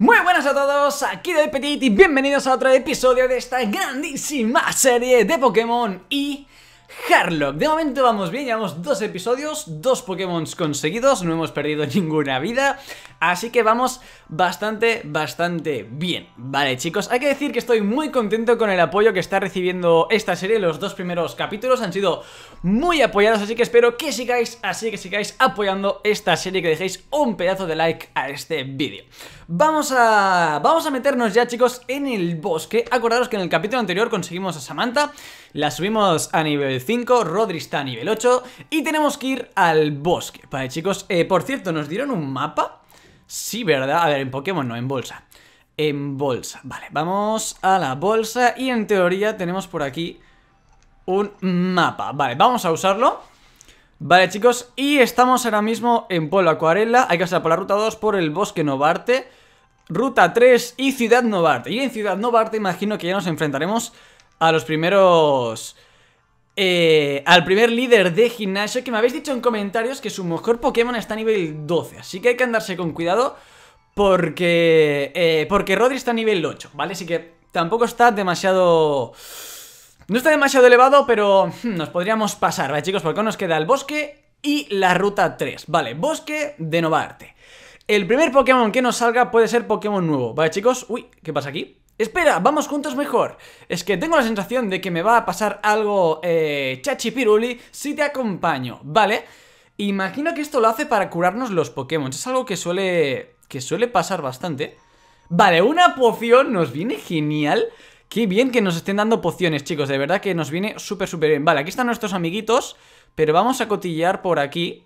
Muy buenas a todos, aquí de Petit y bienvenidos a otro episodio de esta grandísima serie de Pokémon y Harlock. De momento vamos bien, llevamos dos episodios, dos Pokémon conseguidos, no hemos perdido ninguna vida, así que vamos bastante, bastante bien. Vale chicos, hay que decir que estoy muy contento con el apoyo que está recibiendo esta serie, los dos primeros capítulos han sido muy apoyados, así que espero que sigáis, así que sigáis apoyando esta serie, Y que dejéis un pedazo de like a este vídeo. Vamos a, vamos a meternos ya, chicos, en el bosque. Acordaros que en el capítulo anterior conseguimos a Samantha, la subimos a nivel 5, Rodri está a nivel 8 y tenemos que ir al bosque. Vale, chicos, eh, por cierto, ¿nos dieron un mapa? Sí, ¿verdad? A ver, en Pokémon no, en bolsa. En bolsa, vale, vamos a la bolsa y en teoría tenemos por aquí un mapa. Vale, vamos a usarlo. Vale, chicos, y estamos ahora mismo en Pueblo Acuarela. Hay que pasar por la ruta 2 por el bosque Novarte. Ruta 3 y Ciudad Novarte. Y en Ciudad Novarte imagino que ya nos enfrentaremos a los primeros... Eh, al primer líder de gimnasio que me habéis dicho en comentarios que su mejor Pokémon está a nivel 12. Así que hay que andarse con cuidado porque, eh, porque Rodri está a nivel 8, ¿vale? Así que tampoco está demasiado... No está demasiado elevado, pero hmm, nos podríamos pasar, ¿vale chicos? Porque nos queda el bosque y la ruta 3, ¿vale? Bosque de Novarte. El primer Pokémon que nos salga puede ser Pokémon nuevo, ¿vale chicos? Uy, ¿qué pasa aquí? Espera, vamos juntos mejor. Es que tengo la sensación de que me va a pasar algo eh, chachipiruli si te acompaño, ¿vale? Imagino que esto lo hace para curarnos los Pokémon. Es algo que suele, que suele pasar bastante. Vale, una poción nos viene genial. Qué bien que nos estén dando pociones, chicos. De verdad que nos viene súper, súper bien. Vale, aquí están nuestros amiguitos. Pero vamos a cotillear por aquí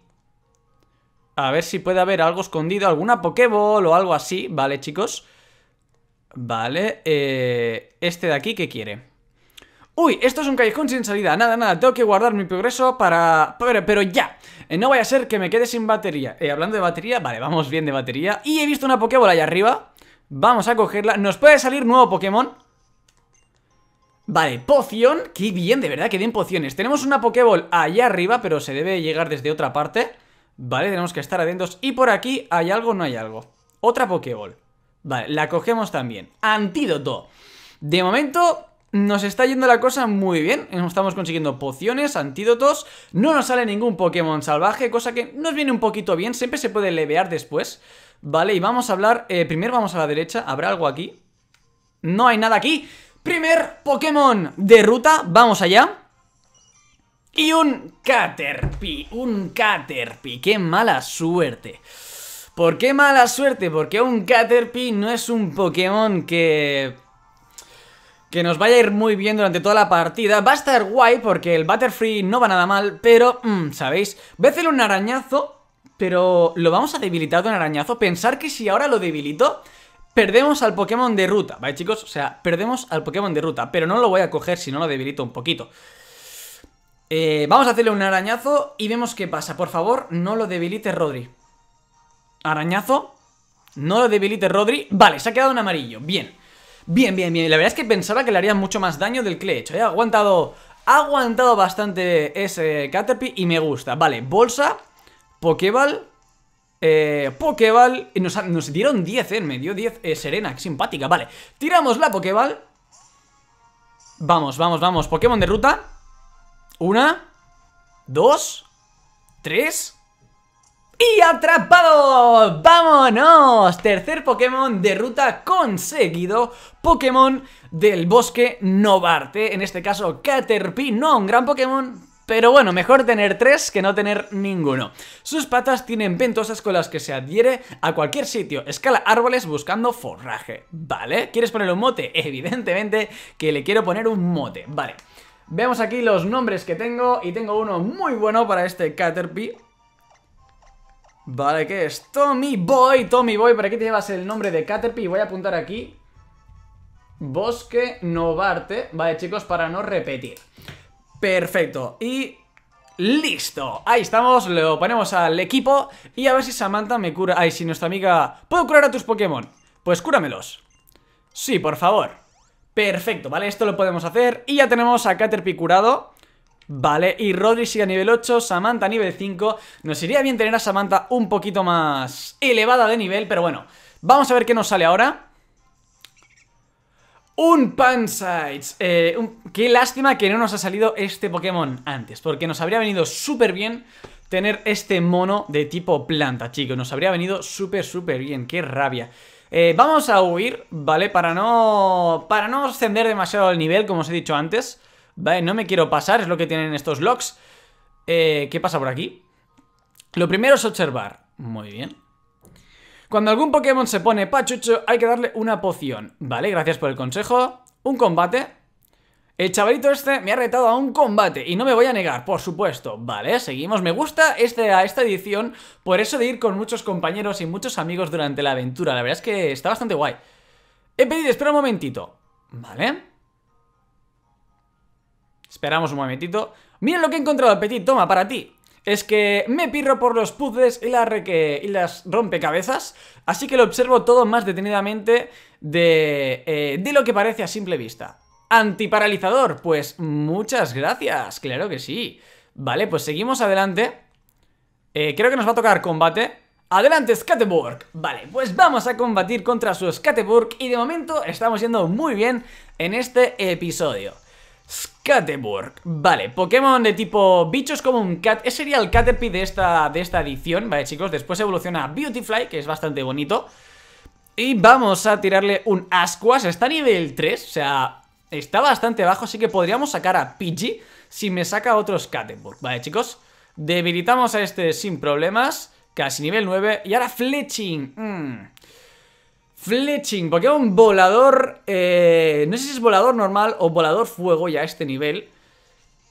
a ver si puede haber algo escondido, alguna Pokéball o algo así, ¿vale, chicos? Vale, eh, este de aquí, ¿qué quiere? Uy, esto es un callejón sin salida, nada, nada, tengo que guardar mi progreso para... Pero, pero ya, eh, no vaya a ser que me quede sin batería eh, Hablando de batería, vale, vamos bien de batería Y he visto una Pokéball allá arriba Vamos a cogerla, nos puede salir nuevo Pokémon Vale, poción, qué bien, de verdad, que bien pociones Tenemos una Pokéball allá arriba, pero se debe llegar desde otra parte Vale, tenemos que estar atentos. Y por aquí, ¿hay algo o no hay algo? Otra Pokéball. Vale, la cogemos también. Antídoto. De momento, nos está yendo la cosa muy bien, estamos consiguiendo pociones, antídotos, no nos sale ningún Pokémon salvaje, cosa que nos viene un poquito bien, siempre se puede levear después, ¿vale? Y vamos a hablar, eh, primero vamos a la derecha, ¿habrá algo aquí? No hay nada aquí, primer Pokémon de ruta, vamos allá y un Caterpie, un Caterpie, qué mala suerte. ¿Por qué mala suerte? Porque un Caterpie no es un Pokémon que... Que nos vaya a ir muy bien durante toda la partida. Va a estar guay porque el Butterfree no va nada mal, pero... Mm, ¿Sabéis? Voy a un arañazo, pero lo vamos a debilitar de un arañazo. Pensar que si ahora lo debilito, perdemos al Pokémon de ruta, ¿vale chicos? O sea, perdemos al Pokémon de ruta, pero no lo voy a coger si no lo debilito un poquito. Eh, vamos a hacerle un arañazo y vemos qué pasa. Por favor, no lo debilite Rodri. Arañazo. No lo debilite Rodri. Vale, se ha quedado en amarillo. Bien. Bien, bien, bien. La verdad es que pensaba que le haría mucho más daño del que hecho. ¿eh? aguantado, ha aguantado bastante ese Caterpie y me gusta. Vale, bolsa, Pokéball, eh, Pokéball. Nos, dieron 10, ¿eh? Me dio 10 Serena Serena, simpática. Vale, tiramos la Pokéball. Vamos, vamos, vamos. Pokémon de ruta. Una, dos, tres... ¡Y atrapado! ¡Vámonos! Tercer Pokémon de ruta conseguido. Pokémon del bosque Novarte. En este caso, Caterpie. No, un gran Pokémon, pero bueno, mejor tener tres que no tener ninguno. Sus patas tienen ventosas con las que se adhiere a cualquier sitio. Escala árboles buscando forraje. ¿Vale? ¿Quieres poner un mote? Evidentemente que le quiero poner un mote. Vale vemos aquí los nombres que tengo y tengo uno muy bueno para este Caterpie. Vale, que es? Tommy Boy, Tommy Boy, por aquí te llevas el nombre de Caterpie Voy a apuntar aquí Bosque Novarte Vale, chicos, para no repetir Perfecto, y listo Ahí estamos, lo ponemos al equipo Y a ver si Samantha me cura Ay, si nuestra amiga... ¿Puedo curar a tus Pokémon? Pues cúramelos Sí, por favor Perfecto, ¿vale? Esto lo podemos hacer y ya tenemos a Caterpie curado Vale, y Rodri sigue a nivel 8, Samantha a nivel 5 Nos iría bien tener a Samantha un poquito más elevada de nivel, pero bueno Vamos a ver qué nos sale ahora un Pansides, eh, Qué lástima que no nos ha salido este Pokémon antes Porque nos habría venido súper bien tener este mono de tipo planta, chicos Nos habría venido súper, súper bien Qué rabia eh, vamos a huir, ¿vale? Para no, para no ascender demasiado el nivel, como os he dicho antes. ¿Vale? No me quiero pasar, es lo que tienen estos logs. Eh, ¿Qué pasa por aquí? Lo primero es observar. Muy bien. Cuando algún Pokémon se pone pachucho, hay que darle una poción. Vale, gracias por el consejo. Un combate. El chavalito este me ha retado a un combate y no me voy a negar, por supuesto. Vale, seguimos. Me gusta este, esta edición por eso de ir con muchos compañeros y muchos amigos durante la aventura. La verdad es que está bastante guay. He pedido, espera un momentito. Vale. Esperamos un momentito. Mira lo que he encontrado, Petit, toma, para ti. Es que me pirro por los puzzles y, las rompecabezas, así que lo observo todo más detenidamente de eh, lo que parece a simple vista antiparalizador. Pues muchas gracias, claro que sí. Vale, pues seguimos adelante. Eh, creo que nos va a tocar combate. Adelante, Skateborg. Vale, pues vamos a combatir contra su Skateborg y de momento estamos yendo muy bien en este episodio. Skateborg. Vale, Pokémon de tipo bichos como un cat. Ese sería el Caterpie de esta, de esta edición, ¿vale, chicos? Después evoluciona a Beautyfly, que es bastante bonito. Y vamos a tirarle un Ascuas. Está a nivel 3, o sea, está bastante bajo, así que podríamos sacar a Pidgey si me saca otro Skateboard. Vale, chicos, debilitamos a este sin problemas, casi nivel 9, y ahora Fletching. porque mm. Fletching, un volador, eh, no sé si es volador normal o volador fuego ya a este nivel.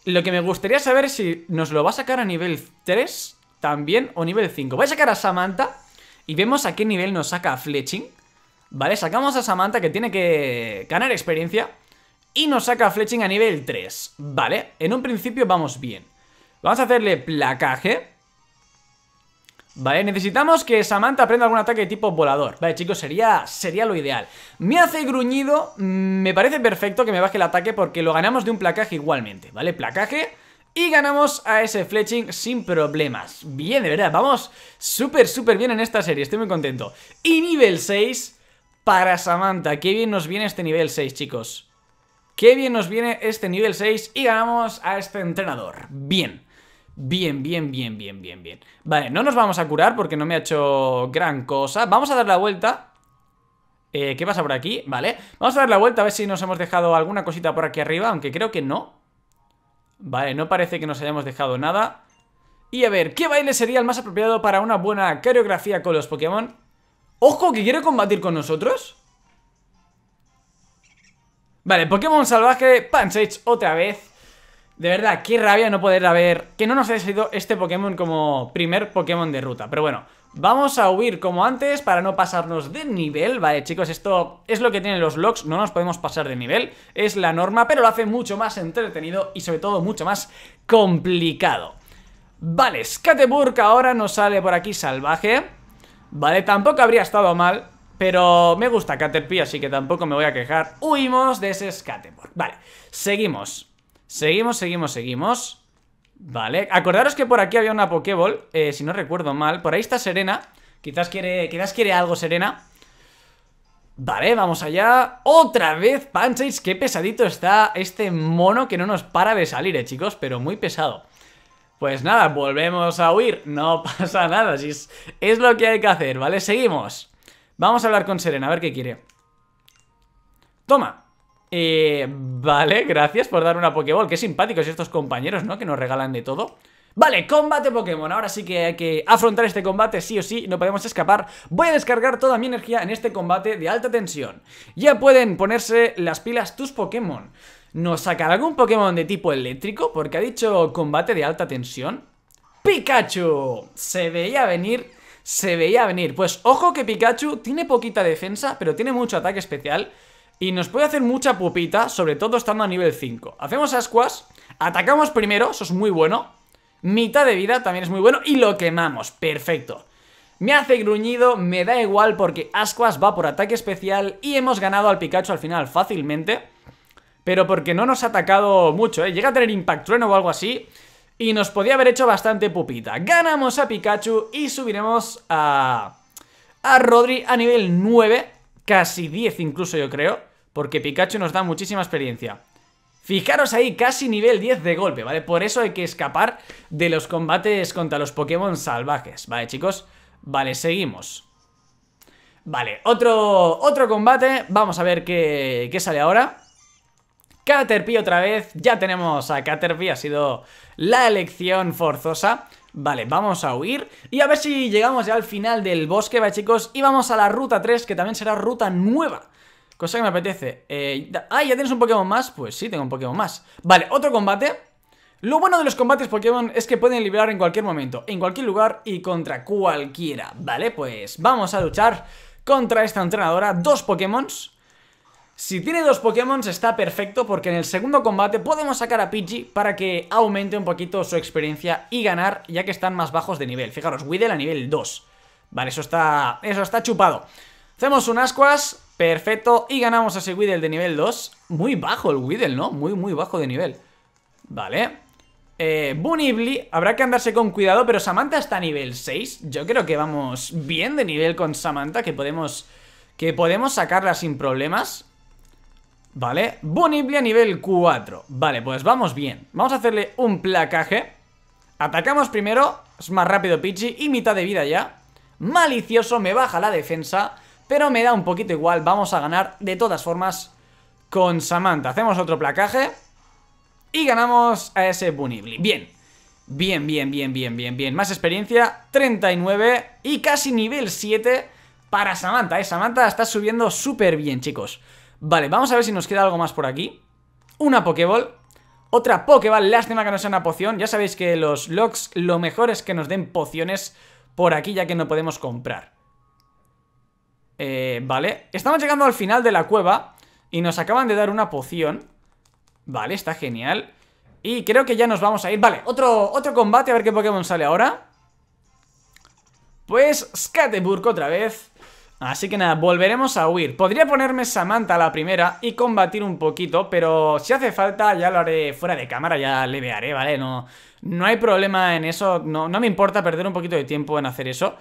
Lo que me gustaría saber es si nos lo va a sacar a nivel 3 también o nivel 5. Voy a sacar a Samantha y vemos a qué nivel nos saca Fletching. Vale, sacamos a Samantha que tiene que ganar experiencia y nos saca Fletching a nivel 3, ¿vale? En un principio vamos bien. Vamos a hacerle placaje. Vale, necesitamos que Samantha aprenda algún ataque de tipo volador Vale, chicos, sería, sería lo ideal Me hace gruñido, mm, me parece perfecto que me baje el ataque Porque lo ganamos de un placaje igualmente, ¿vale? Placaje y ganamos a ese fletching sin problemas Bien, de verdad, vamos súper, súper bien en esta serie, estoy muy contento Y nivel 6 para Samantha Qué bien nos viene este nivel 6, chicos Qué bien nos viene este nivel 6 y ganamos a este entrenador. Bien. Bien, bien, bien, bien, bien, bien. Vale, no nos vamos a curar porque no me ha hecho gran cosa. Vamos a dar la vuelta. Eh, ¿Qué pasa por aquí? Vale. Vamos a dar la vuelta a ver si nos hemos dejado alguna cosita por aquí arriba, aunque creo que no. Vale, no parece que nos hayamos dejado nada. Y a ver, ¿qué baile sería el más apropiado para una buena coreografía con los Pokémon? ¡Ojo, que quiere combatir con nosotros! Vale, Pokémon salvaje, Pansage otra vez de verdad, qué rabia no poder haber... Que no nos haya sido este Pokémon como primer Pokémon de ruta. Pero bueno, vamos a huir como antes para no pasarnos de nivel. Vale, chicos, esto es lo que tienen los logs. No nos podemos pasar de nivel. Es la norma, pero lo hace mucho más entretenido y sobre todo mucho más complicado. Vale, Skateburk ahora nos sale por aquí salvaje. Vale, tampoco habría estado mal pero me gusta Caterpie, así que tampoco me voy a quejar. Huimos de ese Skateboard. Vale, seguimos. Seguimos, seguimos, seguimos. Vale, acordaros que por aquí había una Pokéball, eh, si no recuerdo mal. Por ahí está Serena. Quizás quiere, quizás quiere algo Serena. Vale, vamos allá. Otra vez Panchage. Qué pesadito está este mono que no nos para de salir, eh, chicos. Pero muy pesado. Pues nada, volvemos a huir. No pasa nada. Si es lo que hay que hacer, ¿vale? Seguimos. Vamos a hablar con Serena, a ver qué quiere. Toma. Eh, vale, gracias por dar una Pokéball. Qué simpáticos estos compañeros, ¿no? Que nos regalan de todo. Vale, combate Pokémon, ahora sí que hay que afrontar este combate sí o sí, no podemos escapar Voy a descargar toda mi energía en este combate de alta tensión Ya pueden ponerse las pilas tus Pokémon ¿Nos sacará algún Pokémon de tipo eléctrico? Porque ha dicho combate de alta tensión ¡Pikachu! Se veía venir se veía venir. Pues ojo que Pikachu tiene poquita defensa, pero tiene mucho ataque especial. Y nos puede hacer mucha pupita, sobre todo estando a nivel 5. Hacemos Ascuas, atacamos primero, eso es muy bueno. Mitad de vida también es muy bueno y lo quemamos, perfecto. Me hace gruñido, me da igual porque Ascuas va por ataque especial y hemos ganado al Pikachu al final fácilmente. Pero porque no nos ha atacado mucho, ¿eh? Llega a tener Impact Trueno o algo así, y nos podía haber hecho bastante pupita. Ganamos a Pikachu y subiremos a... Rodri a nivel 9, casi 10 incluso yo creo, porque Pikachu nos da muchísima experiencia. Fijaros ahí, casi nivel 10 de golpe, ¿vale? Por eso hay que escapar de los combates contra los Pokémon salvajes, ¿vale, chicos? Vale, seguimos. Vale, otro, otro combate, vamos a ver qué, qué sale ahora. Caterpie otra vez, ya tenemos a Caterpie, ha sido la elección forzosa. Vale, vamos a huir y a ver si llegamos ya al final del bosque, va chicos, y vamos a la ruta 3, que también será ruta nueva. Cosa que me apetece. Eh, ah, ¿ya tienes un Pokémon más? Pues sí, tengo un Pokémon más. Vale, otro combate. Lo bueno de los combates Pokémon es que pueden liberar en cualquier momento, en cualquier lugar y contra cualquiera. Vale, pues vamos a luchar contra esta entrenadora. Dos Pokémon. Si tiene dos Pokémon está perfecto porque en el segundo combate podemos sacar a Pidgey para que aumente un poquito su experiencia y ganar ya que están más bajos de nivel. Fijaros, Weedle a nivel 2. Vale, eso está, eso está chupado. Hacemos un Ascuas, perfecto, y ganamos a ese Weedle de nivel 2. Muy bajo el Weedle, ¿no? Muy, muy bajo de nivel. Vale. Eh, habrá que andarse con cuidado, pero Samantha está a nivel 6. Yo creo que vamos bien de nivel con Samantha, que podemos, que podemos sacarla sin problemas. ¿Vale? a nivel 4 Vale, pues vamos bien Vamos a hacerle un placaje Atacamos primero Es más rápido Pichi Y mitad de vida ya Malicioso, me baja la defensa Pero me da un poquito igual Vamos a ganar de todas formas Con Samantha Hacemos otro placaje Y ganamos a ese Bunibli Bien Bien, bien, bien, bien, bien, bien Más experiencia 39 Y casi nivel 7 Para Samantha, ¿eh? Samantha está subiendo súper bien, chicos Vale, vamos a ver si nos queda algo más por aquí. Una Pokéball. Otra Pokéball, lástima que no sea una poción. Ya sabéis que los logs lo mejor es que nos den pociones por aquí ya que no podemos comprar. Eh, vale, estamos llegando al final de la cueva y nos acaban de dar una poción. Vale, está genial. Y creo que ya nos vamos a ir. Vale, otro, otro combate, a ver qué Pokémon sale ahora. Pues Skateburg otra vez. Así que nada, volveremos a huir. Podría ponerme Samantha la primera y combatir un poquito, pero si hace falta ya lo haré fuera de cámara, ya le vearé, ¿vale? No, no hay problema en eso, no, no me importa perder un poquito de tiempo en hacer eso.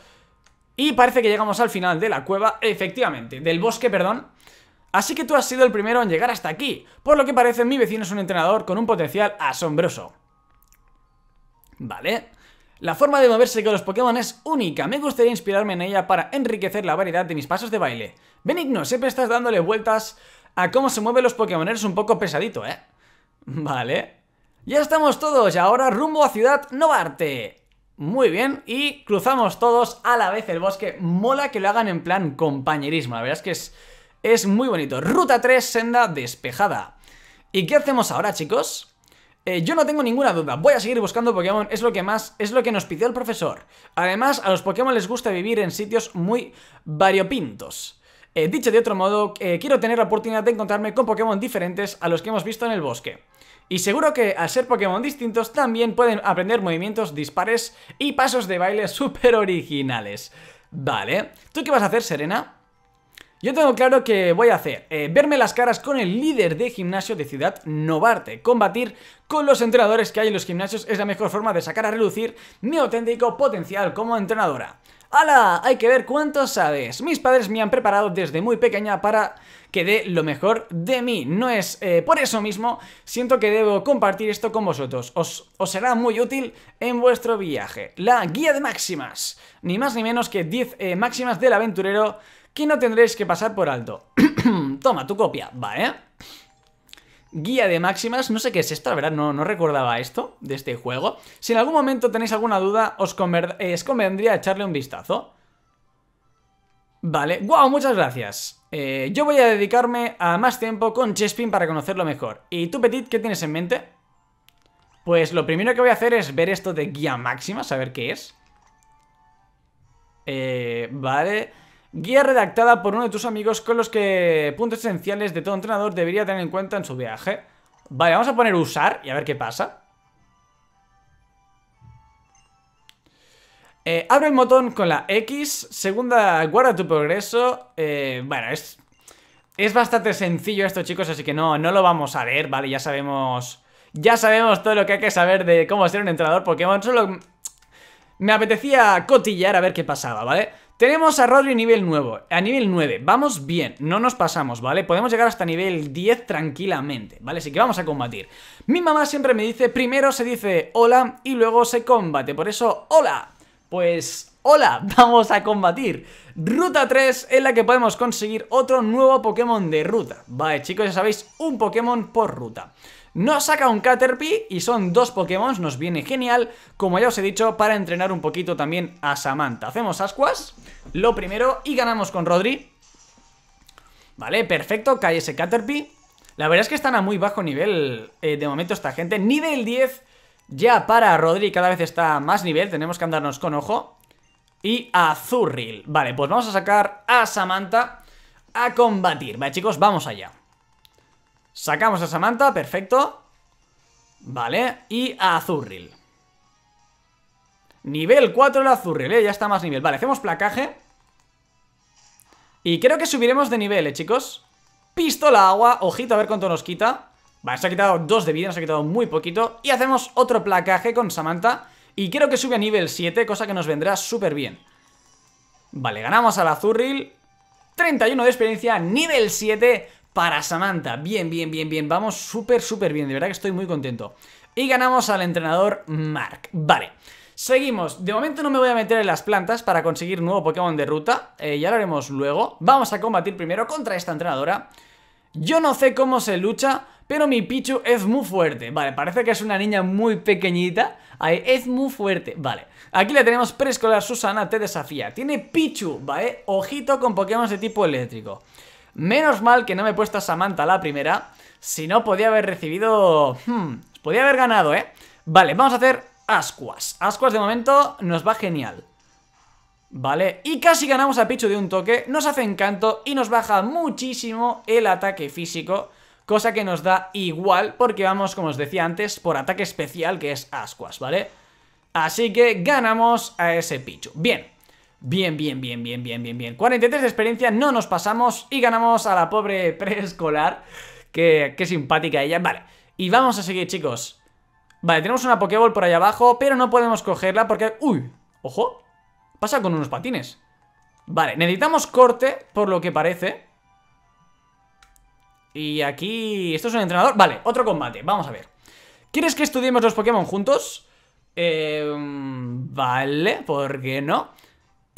Y parece que llegamos al final de la cueva, efectivamente, del bosque, perdón. Así que tú has sido el primero en llegar hasta aquí, por lo que parece mi vecino es un entrenador con un potencial asombroso. Vale. La forma de moverse con los Pokémon es única, me gustaría inspirarme en ella para enriquecer la variedad de mis pasos de baile. Benigno, siempre estás dándole vueltas a cómo se mueven los Pokémon, eres un poco pesadito, ¿eh? Vale. Ya estamos todos, y ahora rumbo a Ciudad Novarte. Muy bien, y cruzamos todos a la vez el bosque. Mola que lo hagan en plan compañerismo, la verdad es que es, es muy bonito. Ruta 3, senda despejada. ¿Y qué hacemos ahora, chicos? Eh, yo no tengo ninguna duda, voy a seguir buscando Pokémon, es lo que más, es lo que nos pidió el profesor. Además, a los Pokémon les gusta vivir en sitios muy variopintos. Eh, dicho de otro modo, eh, quiero tener la oportunidad de encontrarme con Pokémon diferentes a los que hemos visto en el bosque. Y seguro que al ser Pokémon distintos también pueden aprender movimientos dispares y pasos de baile súper originales. Vale, ¿tú qué vas a hacer, Serena? Yo tengo claro que voy a hacer eh, verme las caras con el líder de gimnasio de Ciudad Novarte. Combatir con los entrenadores que hay en los gimnasios es la mejor forma de sacar a relucir mi auténtico potencial como entrenadora. ¡Hala! Hay que ver cuánto sabes. Mis padres me han preparado desde muy pequeña para que dé lo mejor de mí. No es eh, por eso mismo, siento que debo compartir esto con vosotros. Os, será muy útil en vuestro viaje. La guía de máximas. Ni más ni menos que 10 eh, máximas del aventurero que no tendréis que pasar por alto. Toma, tu copia, ¿vale? ¿eh? Guía de máximas, no sé qué es esto, la verdad no, no recordaba esto de este juego. Si en algún momento tenéis alguna duda, os, eh, convendría echarle un vistazo. Vale, wow, muchas gracias. Eh, yo voy a dedicarme a más tiempo con Chespin para conocerlo mejor. ¿Y tú, Petit, qué tienes en mente? Pues lo primero que voy a hacer es ver esto de guía máxima, saber qué es. vale... Guía redactada por uno de tus amigos con los que puntos esenciales de todo entrenador debería tener en cuenta en su viaje. Vale, vamos a poner usar y a ver qué pasa. Eh, abre el botón con la X, segunda, guarda tu progreso. Eh, bueno, es, es bastante sencillo esto, chicos, así que no, no lo vamos a ver, ¿vale? Ya sabemos... Ya sabemos todo lo que hay que saber de cómo ser un entrenador Pokémon. Solo me apetecía cotillar a ver qué pasaba, ¿vale? Tenemos a Rodri nivel nuevo, a nivel 9. Vamos bien, no nos pasamos, ¿vale? Podemos llegar hasta nivel 10 tranquilamente, ¿vale? Así que vamos a combatir. Mi mamá siempre me dice, primero se dice hola y luego se combate. Por eso, hola. Pues, hola, vamos a combatir. Ruta 3 en la que podemos conseguir otro nuevo Pokémon de ruta. Vale, chicos, ya sabéis, un Pokémon por ruta. Nos saca un Caterpie y son dos Pokémon, nos viene genial, como ya os he dicho, para entrenar un poquito también a Samantha. Hacemos Ascuas, lo primero, y ganamos con Rodri. Vale, perfecto, cae ese Caterpie. La verdad es que están a muy bajo nivel eh, de momento esta gente. Nivel 10 ya para Rodri, cada vez está más nivel, tenemos que andarnos con ojo. Y a Vale, pues vamos a sacar a Samantha a combatir. Vale, chicos, vamos allá. Sacamos a Samantha, perfecto. Vale, y a Azurril. Nivel 4 el Azurril, ¿eh? ya está más nivel. Vale, hacemos placaje. Y creo que subiremos de nivel, ¿eh, chicos? Pistola agua, ojito a ver cuánto nos quita. Vale, se ha quitado 2 de vida, nos ha quitado muy poquito. Y hacemos otro placaje con Samantha. Y creo que sube a nivel 7, cosa que nos vendrá súper bien. Vale, ganamos al Azurril. 31 de experiencia, nivel 7 para Samantha. Bien, bien, bien, bien. Vamos súper, súper bien. De verdad que estoy muy contento. Y ganamos al entrenador Mark. Vale. Seguimos, de momento no me voy a meter en las plantas para conseguir nuevo Pokémon de ruta, eh, ya lo haremos luego. Vamos a combatir primero contra esta entrenadora. Yo no sé cómo se lucha, pero mi Pichu es muy fuerte. Vale, parece que es una niña muy pequeñita. Ahí, es muy fuerte. Vale, aquí la tenemos preescolar Susana, te desafía. Tiene Pichu, ¿vale? Ojito con Pokémon de tipo eléctrico. Menos mal que no me he puesto a Samantha la primera, si no podía haber recibido... Hmm, podía haber ganado, ¿eh? Vale, vamos a hacer Ascuas. Ascuas de momento nos va genial. Vale, y casi ganamos a Pichu de un toque, nos hace encanto y nos baja muchísimo el ataque físico, cosa que nos da igual porque vamos, como os decía antes, por ataque especial que es Ascuas, ¿vale? Así que ganamos a ese Pichu. Bien, Bien, bien, bien, bien, bien, bien, bien. 43 de experiencia, no nos pasamos y ganamos a la pobre preescolar. Qué, qué simpática ella. Vale, y vamos a seguir, chicos. Vale, tenemos una Pokéball por allá abajo, pero no podemos cogerla porque... ¡Uy! ¡Ojo! Pasa con unos patines. Vale, necesitamos corte, por lo que parece. Y aquí... ¿Esto es un entrenador? Vale, otro combate, vamos a ver. ¿Quieres que estudiemos los Pokémon juntos? Eh, mm, vale, ¿por qué no?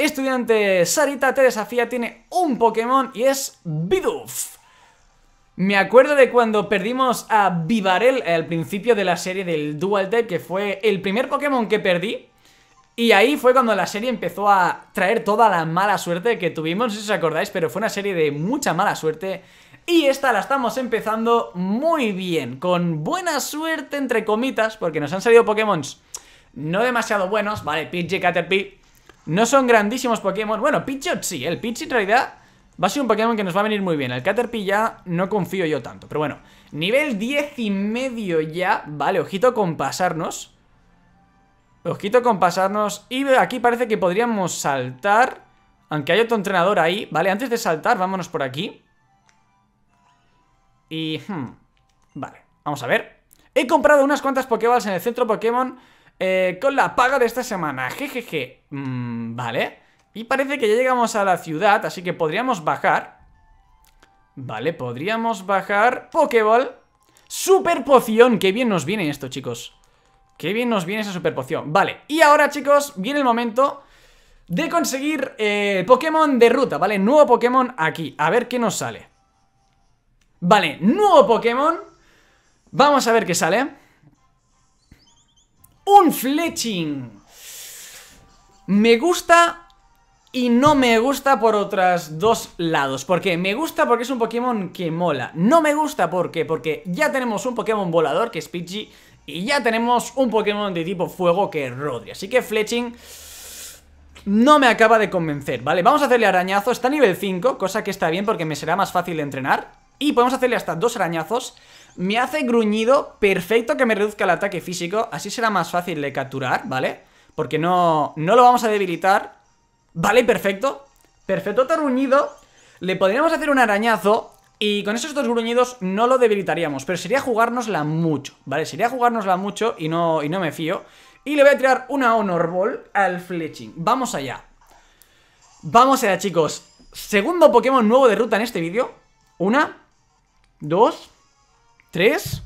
Estudiante Sarita te desafía, tiene un Pokémon y es Bidoof. Me acuerdo de cuando perdimos a Vivarel al principio de la serie del Dual Deck que fue el primer Pokémon que perdí. Y ahí fue cuando la serie empezó a traer toda la mala suerte que tuvimos, no sé si os acordáis, pero fue una serie de mucha mala suerte. Y esta la estamos empezando muy bien, con buena suerte entre comitas, porque nos han salido Pokémon no demasiado buenos, vale, Pidgey, Caterpie, no son grandísimos Pokémon. Bueno, Pichot sí. El Pichot en realidad va a ser un Pokémon que nos va a venir muy bien. El Caterpie ya no confío yo tanto. Pero bueno, nivel 10 y medio ya. Vale, ojito con pasarnos. Ojito con pasarnos. Y aquí parece que podríamos saltar. Aunque hay otro entrenador ahí. Vale, antes de saltar, vámonos por aquí. Y... Hmm, vale, vamos a ver. He comprado unas cuantas Pokéballs en el centro Pokémon eh, con la paga de esta semana. Jejeje. Mm, vale. Y parece que ya llegamos a la ciudad, así que podríamos bajar. Vale, podríamos bajar... Pokéball. Super poción. Qué bien nos viene esto, chicos. Qué bien nos viene esa super poción. Vale, y ahora, chicos, viene el momento de conseguir eh, Pokémon de ruta, ¿vale? Nuevo Pokémon aquí. A ver qué nos sale. Vale, nuevo Pokémon. Vamos a ver qué sale un fletching. Me gusta y no me gusta por otros dos lados. Porque me gusta porque es un Pokémon que mola. No me gusta porque, porque ya tenemos un Pokémon volador que es Pidgey. Y ya tenemos un Pokémon de tipo fuego que es Rodri. Así que Fletching no me acaba de convencer, ¿vale? Vamos a hacerle arañazo. Está a nivel 5, cosa que está bien porque me será más fácil de entrenar. Y podemos hacerle hasta dos arañazos. Me hace gruñido, perfecto que me reduzca el ataque físico. Así será más fácil de capturar, ¿vale? Porque no, no lo vamos a debilitar. Vale, perfecto. Perfecto, otro este gruñido. Le podríamos hacer un arañazo y con esos dos gruñidos no lo debilitaríamos, pero sería jugárnosla mucho, ¿vale? Sería jugárnosla mucho y no, y no me fío. Y le voy a tirar una Honor Ball al Fletching. Vamos allá. Vamos allá, chicos. Segundo Pokémon nuevo de ruta en este vídeo. Una, dos, 3...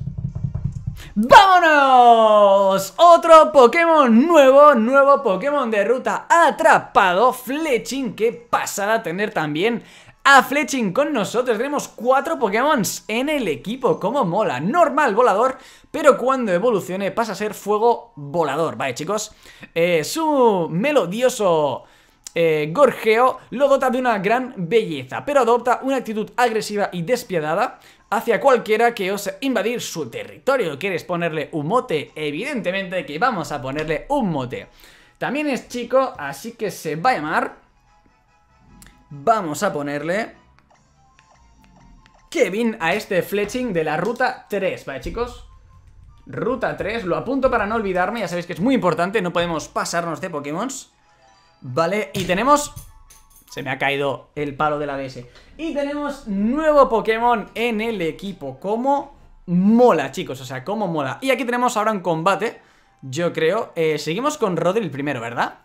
¡Vámonos! Otro Pokémon nuevo, nuevo Pokémon de ruta atrapado, Fletching, qué a tener también a Fletching con nosotros. Tenemos cuatro Pokémon en el equipo, como mola. Normal volador, pero cuando evolucione pasa a ser fuego volador. Vale, chicos, eh, su melodioso... Eh, gorjeo lo dota de una gran belleza, pero adopta una actitud agresiva y despiadada, hacia cualquiera que os invadir su territorio. ¿Quieres ponerle un mote? Evidentemente que vamos a ponerle un mote. También es chico, así que se va a llamar... Vamos a ponerle... Kevin a este fletching de la ruta 3, ¿vale chicos? Ruta 3, lo apunto para no olvidarme, ya sabéis que es muy importante, no podemos pasarnos de Pokémon Vale, y tenemos... Se me ha caído el palo de la BS. Y tenemos nuevo Pokémon en el equipo. Como mola, chicos, o sea, como mola. Y aquí tenemos ahora un combate, yo creo. Eh, seguimos con Rodri primero, ¿verdad?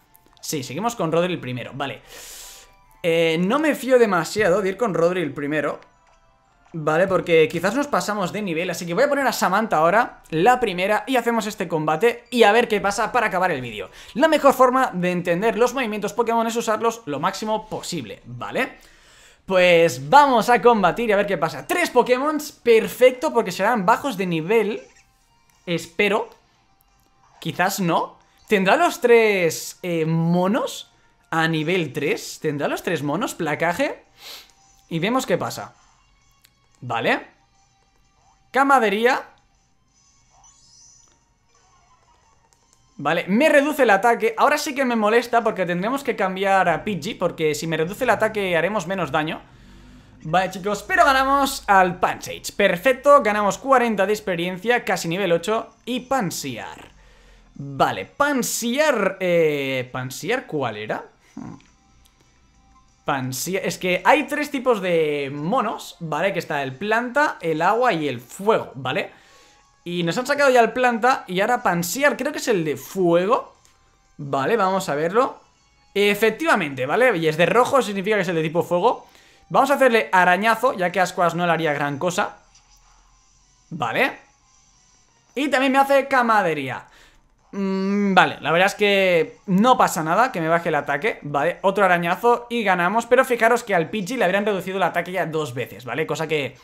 Sí, seguimos con Rodri primero, vale. Eh, no me fío demasiado de ir con Rodri primero. Vale, porque quizás nos pasamos de nivel, así que voy a poner a Samantha ahora, la primera, y hacemos este combate y a ver qué pasa para acabar el vídeo. La mejor forma de entender los movimientos Pokémon es usarlos lo máximo posible, ¿vale? vale pues vamos a combatir y a ver qué pasa Tres Pokémon, perfecto porque serán bajos de nivel Espero Quizás no ¿Tendrá los tres eh, monos? A nivel 3 ¿Tendrá los tres monos? Placaje Y vemos qué pasa Vale Camadería Vale, me reduce el ataque Ahora sí que me molesta porque tendremos que cambiar a Pidgey Porque si me reduce el ataque haremos menos daño Vale chicos, pero ganamos al Pansage Perfecto, ganamos 40 de experiencia, casi nivel 8 Y Pansear Vale, Pansear... Eh, ¿Pansear cuál era? Pansier Es que hay tres tipos de monos, ¿vale? Que está el planta, el agua y el fuego, ¿vale? vale y nos han sacado ya el planta y ahora pansear, creo que es el de fuego. Vale, vamos a verlo. Efectivamente, ¿vale? Y es de rojo, significa que es el de tipo fuego. Vamos a hacerle arañazo, ya que Ascuas no le haría gran cosa. Vale. Y también me hace camadería. Mm, vale, la verdad es que no pasa nada que me baje el ataque, ¿vale? Otro arañazo y ganamos, pero fijaros que al Pidgey le habrían reducido el ataque ya dos veces, ¿vale? Cosa que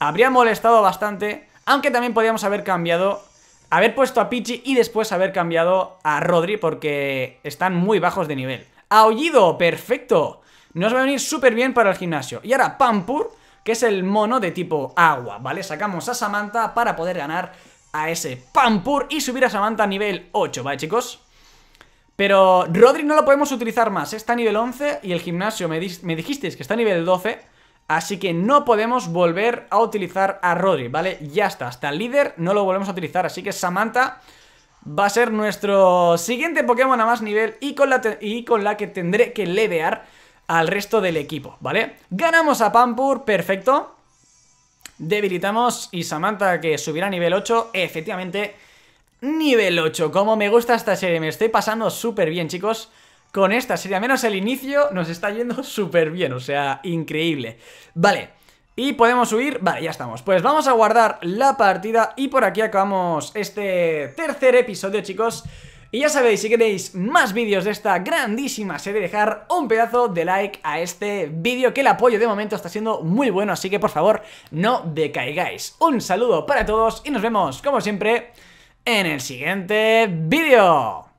habría molestado bastante aunque también podíamos haber cambiado haber puesto a Pichi y después haber cambiado a Rodri porque están muy bajos de nivel. Aullido, perfecto. Nos va a venir súper bien para el gimnasio. Y ahora Pampur, que es el mono de tipo agua, ¿vale? Sacamos a Samantha para poder ganar a ese Pampur y subir a Samantha a nivel 8, ¿vale, chicos? Pero Rodri no lo podemos utilizar más, está a nivel 11 y el gimnasio me, me dijisteis que está a nivel 12... Así que no podemos volver a utilizar a Rodri, ¿vale? Ya está, hasta el líder no lo volvemos a utilizar, así que Samantha va a ser nuestro siguiente Pokémon a más nivel y con la, y con la que tendré que levear al resto del equipo, ¿vale? Ganamos a Pampur, perfecto. Debilitamos y Samantha que subirá a nivel 8, efectivamente, nivel 8. Como me gusta esta serie, me estoy pasando súper bien, chicos con esta sería menos el inicio, nos está yendo súper bien, o sea, increíble. Vale, y podemos huir, vale, ya estamos. Pues vamos a guardar la partida y por aquí acabamos este tercer episodio, chicos. Y ya sabéis, si queréis más vídeos de esta grandísima serie, dejar un pedazo de like a este vídeo, que el apoyo de momento está siendo muy bueno, así que por favor, no decaigáis. Un saludo para todos y nos vemos, como siempre, en el siguiente vídeo.